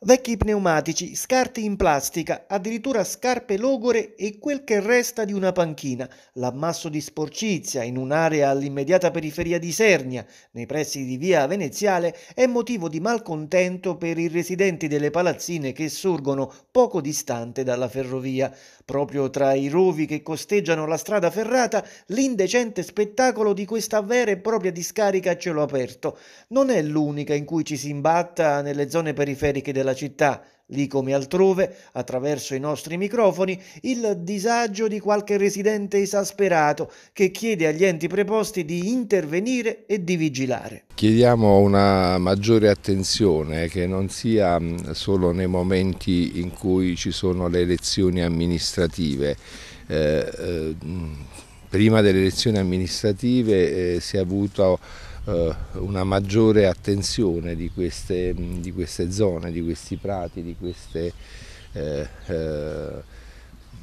Vecchi pneumatici, scarti in plastica, addirittura scarpe logore e quel che resta di una panchina, l'ammasso di sporcizia in un'area all'immediata periferia di Sernia, nei pressi di via Veneziale, è motivo di malcontento per i residenti delle palazzine che sorgono poco distante dalla ferrovia. Proprio tra i rovi che costeggiano la strada ferrata, l'indecente spettacolo di questa vera e propria discarica a cielo aperto. Non è l'unica in cui ci si imbatta nelle zone periferiche della della città, lì come altrove, attraverso i nostri microfoni, il disagio di qualche residente esasperato che chiede agli enti preposti di intervenire e di vigilare. Chiediamo una maggiore attenzione che non sia mm, solo nei momenti in cui ci sono le elezioni amministrative. Eh, eh, mm, prima delle elezioni amministrative eh, si è avuto eh, una maggiore attenzione di queste, di queste, zone, di questi prati, di queste eh, eh,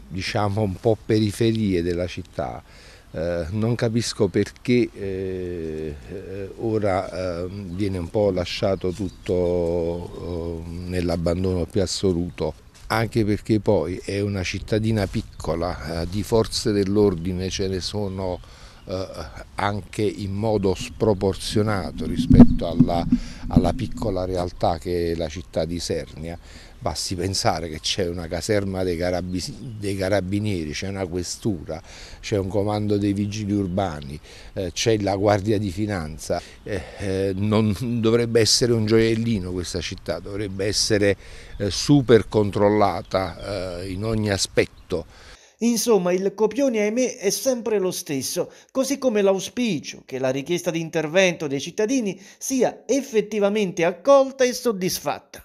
diciamo un po' periferie della città. Eh, non capisco perché eh, eh, ora viene un po' lasciato tutto nell'abbandono più assoluto anche perché poi è una cittadina piccola, di forze dell'ordine ce ne sono eh, anche in modo sproporzionato rispetto alla, alla piccola realtà che è la città di Sernia basti pensare che c'è una caserma dei, carabinieri, c'è una questura, c'è un comando dei vigili urbani, eh, c'è la guardia di finanza, eh, non dovrebbe essere un gioiellino questa città, dovrebbe essere super controllata in ogni aspetto. Insomma, il copione, ahimè, è sempre lo stesso, così come l'auspicio che la richiesta di intervento dei cittadini sia effettivamente accolta e soddisfatta.